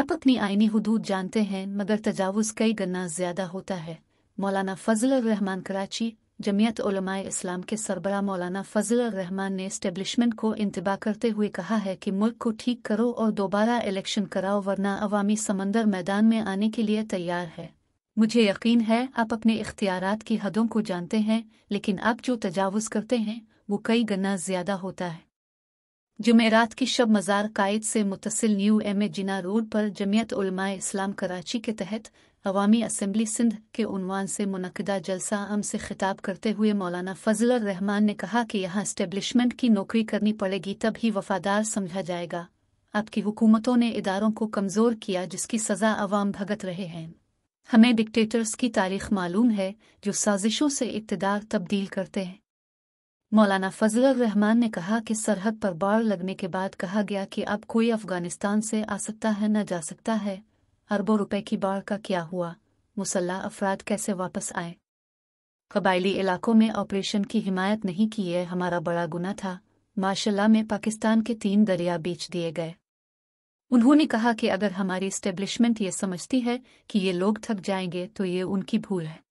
आप अपनी आइनी हदूद जानते हैं मगर तजावज़ कई गन्ना ज्यादा होता है मौलाना फजल रहमान कराची जमीयत उलमाए इस्लाम के सरबरा मौलाना फजल रहमान ने स्टेब्लिशमेंट को इंतबाह करते हुए कहा है कि मुल्क को ठीक करो और दोबारा इलेक्शन कराओ वरना अवामी समंदर मैदान में आने के लिए तैयार है मुझे यकीन है आप अपने इख्तियार की हदों को जानते हैं लेकिन आप जो तजावज़ करते हैं वो कई गन्ना ज्यादा होता है जुमेरात की शब मज़ार कायद से मुतसिल new M A Jinnah road पर जमीयत उलमा इस्लाम कराची के तहत अवामी असम्बली सिंध के उनवान से मुनदा जलसा अम से खिताब करते हुए मौलाना फजल रहमान ने कहा कि यहाँ इस्टेब्लिशमेंट की नौकरी करनी पड़ेगी तब ही वफादार समझा जाएगा आपकी हुकूमतों ने इदारों को कमज़ोर किया जिसकी सज़ा अवाम भगत रहे हैं हमें डिक्टेटर्स की तारीख मालूम है जो साजिशों से इकतदार तब्दील करते हैं मौलाना फजल रहमान ने कहा कि सरहद पर बाढ़ लगने के बाद कहा गया कि अब कोई अफगानिस्तान से आ सकता है न जा सकता है अरबों रुपए की बाढ़ का क्या हुआ मुसल्ला अफराद कैसे वापस आए कबायली इलाकों में ऑपरेशन की हिमायत नहीं की है हमारा बड़ा गुना था माशाला में पाकिस्तान के तीन दरिया बेच दिए गए उन्होंने कहा कि अगर हमारी स्टेब्लिशमेंट ये समझती है कि ये लोग थक जाएंगे तो ये उनकी भूल है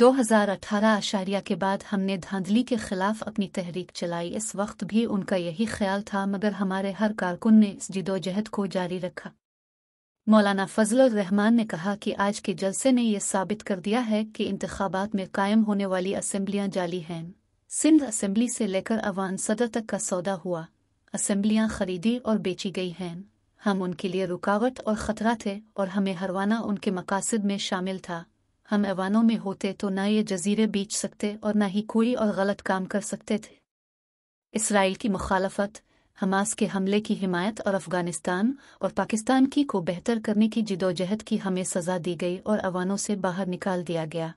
दो हज़ार अठारह आशारिया के बाद हमने धांधली के खिलाफ अपनी तहरीक चलाई इस वक्त भी उनका यही ख्याल था मगर हमारे हर कारकुन ने इस जिदोजहद को जारी रखा मौलाना फजल रहमान ने कहा कि आज के जलसे ने यह साबित कर दिया है कि इंतबात में कायम होने वाली असम्बलियां जाली हैं सिंध असम्बली से लेकर अवान सदर तक का सौदा हुआ असम्बलियां खरीदी और बेची गई हैं हम उनके लिए रुकावट और ख़तरा थे और हमें हरवाना उनके मकासद में शामिल था हम ऐवानों में होते तो न ये जजीरे बीच सकते और न ही कोई और गलत काम कर सकते थे इसराइल की मुखालफत हमास के हमले की हिमायत और अफगानिस्तान और पाकिस्तान की को बेहतर करने की जिदोजहद की हमें सज़ा दी गई और अवानों से बाहर निकाल दिया गया